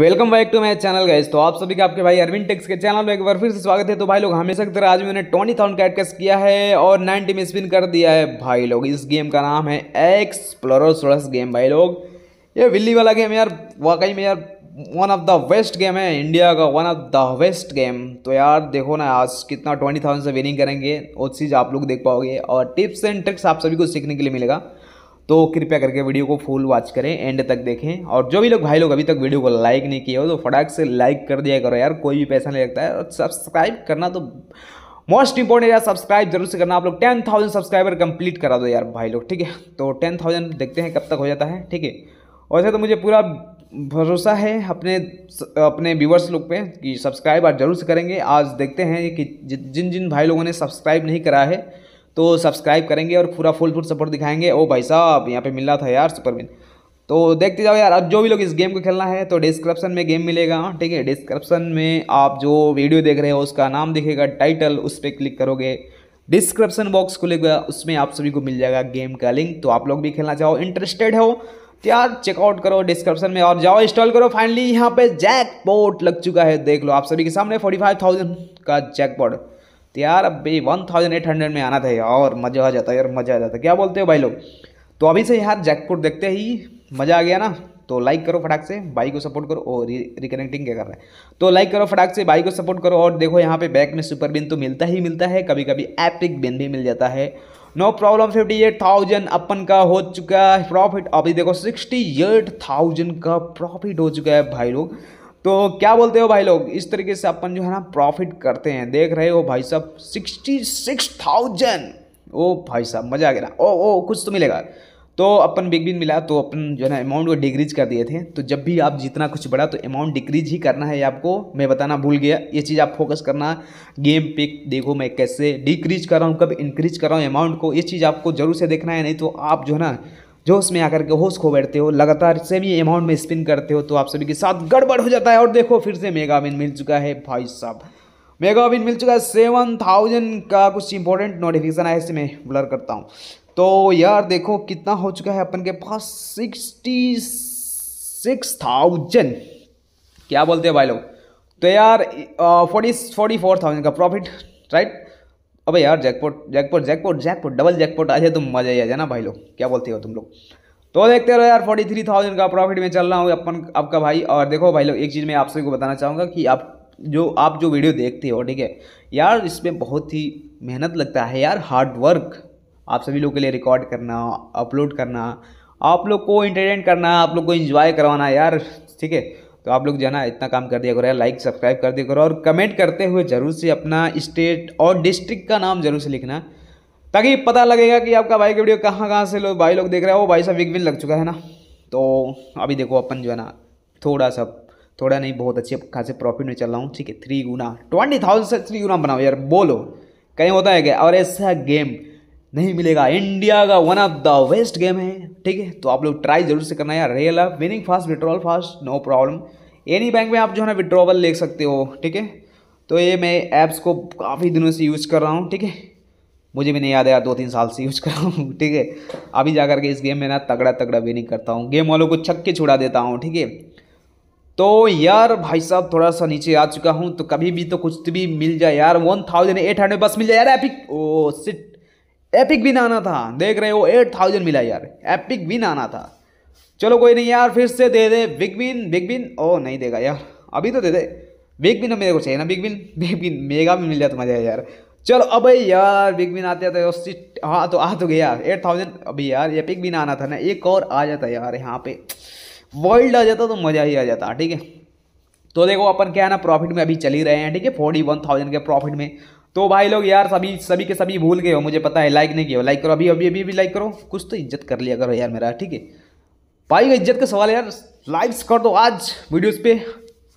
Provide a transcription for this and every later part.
welcome back to my channel guys तो आप सभी का आपके भाई अरविंद टेक्स के चैनल में एक बार फिर से स्वागत है तो भाई लोग हमेशा की तरह आज मैंने ट्वेंटी थाउंड का एडकास्ट किया है और नाइनटी में स्पिन कर दिया है भाई लोग इस गेम का नाम है एक्सप्लोरोसोरस गेम भाई लोग ये बिल्ली वाला गेम यार वाकई में यार one of the best game है इंडिया का one of the best game तो यार देखो ना आज कितना ट्वेंटी थाउजेंड से विनिंग करेंगे वो चीज़ आप लोग देख पाओगे और टिप्स एंड ट्रिक्स आप सभी को सीखने के लिए मिलेगा तो कृपया करके वीडियो को फुल वॉच करें एंड तक देखें और जो भी लोग भाई लोग अभी तक वीडियो को लाइक नहीं किया हो तो फटाक से लाइक कर दिया करो यार कोई भी पैसा नहीं लगता है और सब्सक्राइब करना तो मोस्ट इंपॉर्टेंट यार सब्सक्राइब जरूर से करना आप लोग टेन थाउजेंड सब्सक्राइबर कंप्लीट करा दो यार भाई लोग ठीक है तो टेन थाउजेंड देखते हैं कब तक हो जाता है ठीक है वैसे तो मुझे पूरा भरोसा है अपने अपने व्यूवर्स लोग पे कि सब्सक्राइब आप जरूर से करेंगे आज देखते हैं कि जिन जिन भाई लोगों ने सब्सक्राइब नहीं करा है तो सब्सक्राइब करेंगे और पूरा फुल फुल सपोर्ट दिखाएंगे ओ भाई साहब यहाँ पे मिला था यार सुपरविन तो देखते जाओ यार अब जो भी लोग इस गेम को खेलना है तो डिस्क्रिप्शन में गेम मिलेगा ठीक है डिस्क्रिप्शन में आप जो वीडियो देख रहे हो उसका नाम दिखेगा टाइटल उस पर क्लिक करोगे डिस्क्रिप्शन बॉक्स खुलेगा उसमें आप सभी को मिल जाएगा गेम का लिंक तो आप लोग भी खेलना चाहो इंटरेस्टेड हो तो यार चेकआउट करो डिस्क्रिप्शन में और जाओ इंस्टॉल करो फाइनली यहाँ पे जैकपॉट लग चुका है देख लो आप सभी के सामने 45,000 का जैकपॉट तो यार अब भाई वन थाउजेंड एट हंड्रेड में आना था और मज़ा आ जाता है यार मज़ा आ जाता है क्या बोलते हो भाई लोग तो अभी से यार जैकपुट देखते ही मज़ा आ गया ना तो लाइक करो फटाक से भाई को सपोर्ट करो और रिकनेक्टिंग क्या कर रहे हैं तो लाइक करो फटाक से भाई को सपोर्ट करो और देखो यहाँ पे बैक में सुपर बिन तो मिलता ही मिलता है कभी कभी एपिक बिन भी मिल जाता है no problem fifty eight thousand अपन का हो चुका है प्रॉफिट अभी देखो सिक्सटी एट थाउजेंड का प्रॉफिट हो चुका है भाई लोग तो क्या बोलते हो भाई लोग इस तरीके से अपन जो है ना प्रॉफिट करते हैं देख रहे हो भाई साहब सिक्सटी सिक्स थाउजेंड ओ भाई साहब मज़ा आ गया ओ ओ कुछ तो मिलेगा तो अपन बिग बिन मिला तो अपन जो है ना अमाउंट को डिक्रीज कर दिए थे तो जब भी आप जितना कुछ बढ़ा तो अमाउंट डिक्रीज ही करना है आपको मैं बताना भूल गया ये चीज़ आप फोकस करना गेम पिक देखो मैं कैसे डिक्रीज कर रहा हूँ कब इंक्रीज कर रहा हूँ अमाउंट को ये चीज़ आपको जरूर से देखना है नहीं तो आप जो है ना जो उसमें आकर के होश खो बैठते हो लगातार सेम ही अमाउंट में स्पिन करते हो तो आप सभी के साथ गड़बड़ हो जाता है और देखो फिर से मेगा विन मिल चुका है भाई साहब मेगा विन मिल चुका है सेवन थाउजेंड का कुछ इंपॉर्टेंट नोटिफिकेशन आया इससे मैं ब्लर करता हूँ तो यार देखो कितना हो चुका है अपन के पास सिक्सटी सिक्स थाउजेंड क्या बोलते हैं भाई लोग तो यार फोर्टी फोर्टी फोर थाउजेंड का प्रॉफिट राइट अबे यार jackpot jackpot jackpot jackpot double jackpot आ जाए तो मजा ही आ जाए ना भाई लोग क्या बोलते हो तुम लोग तो देखते रहो यार फोर्टी थ्री थाउजेंड का प्रॉफिट में चल रहा हूँ अपन आपका भाई और देखो भाई लोग एक चीज़ मैं सभी को बताना चाहूँगा कि आप जो आप जो वीडियो देखते हो ठीक है यार इसमें बहुत ही मेहनत लगता है यार हार्ड वर्क आप सभी लोग के लिए रिकॉर्ड करना अपलोड करना आप लोग को इंटरटेन करना आप लोग को इन्जॉय करवाना यार ठीक है तो आप लोग जाना इतना काम कर दिया करो लाइक सब्सक्राइब कर दिया करो और कमेंट करते हुए ज़रूर से अपना स्टेट और डिस्ट्रिक्ट का नाम जरूर से लिखना ताकि पता लगेगा कि आपका भाई की वीडियो कहाँ कहाँ से लोग भाई लोग देख रहे हैं वो भाई साहब विकविन लग चुका है ना तो अभी देखो अपन जो है ना थोड़ा सा थोड़ा नहीं बहुत अच्छे खासे प्रॉफिट में चल रहा हूँ ठीक है थ्री गुना ट्वेंटी थाउजेंड से थ्री गुना बनाओ यार बोलो कहीं होता है क्या और ऐसा गेम नहीं मिलेगा इंडिया का one of the best game है ठीक है तो आप लोग ट्राई जरूर से करना यार रियल आप winning fast withdrawal fast no problem any bank में आप जो है ना विड्रॉवल ले सकते हो ठीक है तो ये मैं ऐप्स को काफ़ी दिनों से यूज़ कर रहा हूँ ठीक है मुझे भी नहीं याद है यार दो तीन साल से यूज़ कर रहा हूँ ठीक है अभी जा करके इस गेम में ना तगड़ा तगड़ा विनिंग करता हूँ गेम वालों को छक्के छुड़ा देता हूँ ठीक है तो यार भाई साहब थोड़ा सा नीचे आ चुका हूँ तो कभी भी तो कुछ भी मिल जाए यार वन थाउजेंड एट हंड्रेड बस मिल जाए यार एपिक ओ सिट एपिक विन आना था देख रहे हो एट थाउजेंड मिला यार एपिक विन आना था चलो कोई नहीं यार फिर से दे दे बिग बिन बिग बिन ओ नहीं देगा यार अभी तो दे दे बिग बिन तो मेरे को चाहिए ना big win big win mega भी मिल जाए तो मजा है यार चलो अब यार बिग बिन आते आते हाँ तो आ तो गया एट थाउजेंड अभी यार ये बिग बिन आना था ना एक और आ जाता यार यहाँ पे वर्ल्ड आ जाता तो मज़ा ही आ जाता ठीक है तो देखो अपन क्या है ना प्रॉफिट में अभी चल ही रहे हैं ठीक है फोर्टी वन थाउजेंड के प्रॉफिट में तो भाई लोग यार सभी सभी के सभी भूल गए हो मुझे पता है लाइक नहीं किया लाइक करो अभी अभी अभी भी लाइक करो कुछ तो इज्जत कर लिया करो यार मेरा ठीक है भाई का इज्जत का सवाल यार लाइक्स कर दो आज वीडियोस पे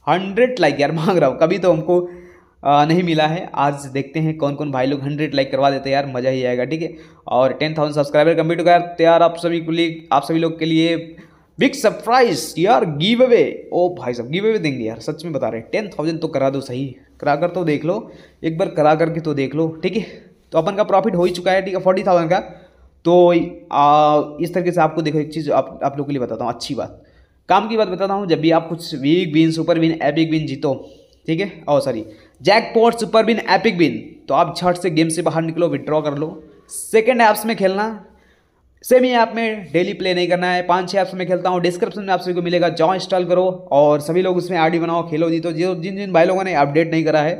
हंड्रेड लाइक यार मांग रहा हूँ कभी तो हमको नहीं मिला है आज देखते हैं कौन कौन भाई लोग हंड्रेड लाइक करवा देते हैं यार मज़ा ही आएगा ठीक है और टेन थाउजेंड सब्सक्राइबर कम्प्लीट होगा यार तैयार आप सभी को लिए आप सभी लोग के लिए बिग सरप्राइज यार गिव अवे ओ भाई साहब गिव अवे देंगे यार सच में बता रहे टेन थाउजेंड तो करा दो सही करा कर तो देख लो एक बार करा करके तो देख लो ठीक है तो अपन का प्रॉफिट हो ही चुका है ठीक है फोर्टी थाउजेंड का तो आ, इस तरीके से आपको देखो एक चीज़ आप आप लोग के लिए बताता हूँ अच्छी बात काम की बात बताता हूँ जब भी आप कुछ वीक win super win epic win जीतो ठीक है और sorry jackpot super win epic win तो आप छठ से गेम से बाहर निकलो विड्रॉ कर लो सेकेंड ऐप्स में खेलना सेम ही ऐप में डेली प्ले नहीं करना है पांच छह ऐप्स में खेलता हूँ डिस्क्रिप्शन में आप सभी को मिलेगा जाओ इंस्टॉल करो और सभी लोग उसमें आईडी बनाओ खेलो तो जो जिन जिन भाई लोगों ने अपडेट नहीं करा है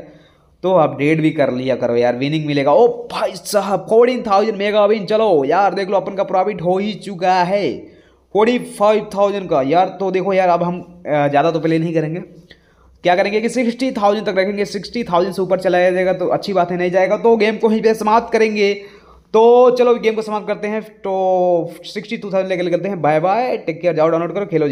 तो अपडेट भी कर लिया करो यार विनिंग मिलेगा ओ भाई साहब फोर्टीन थाउजेंड मेगा विन चलो यार देख लो अपन का प्रॉफिट हो ही चुका है फोर्टी फाइव थाउजेंड का यार तो देखो यार अब हम ज़्यादा तो प्ले नहीं करेंगे क्या करेंगे कि सिक्सटी थाउजेंड तक रखेंगे सिक्सटी थाउजेंड से ऊपर चलाया जाएगा तो अच्छी बात है नहीं जाएगा तो गेम को ही पे समाप्त करेंगे तो चलो गेम को समाप्त करते हैं तो सिक्सटी टू थाउजेंड लेकर करते हैं बाय बाय टेक केयर जाओ डाउनलोड करो खेलो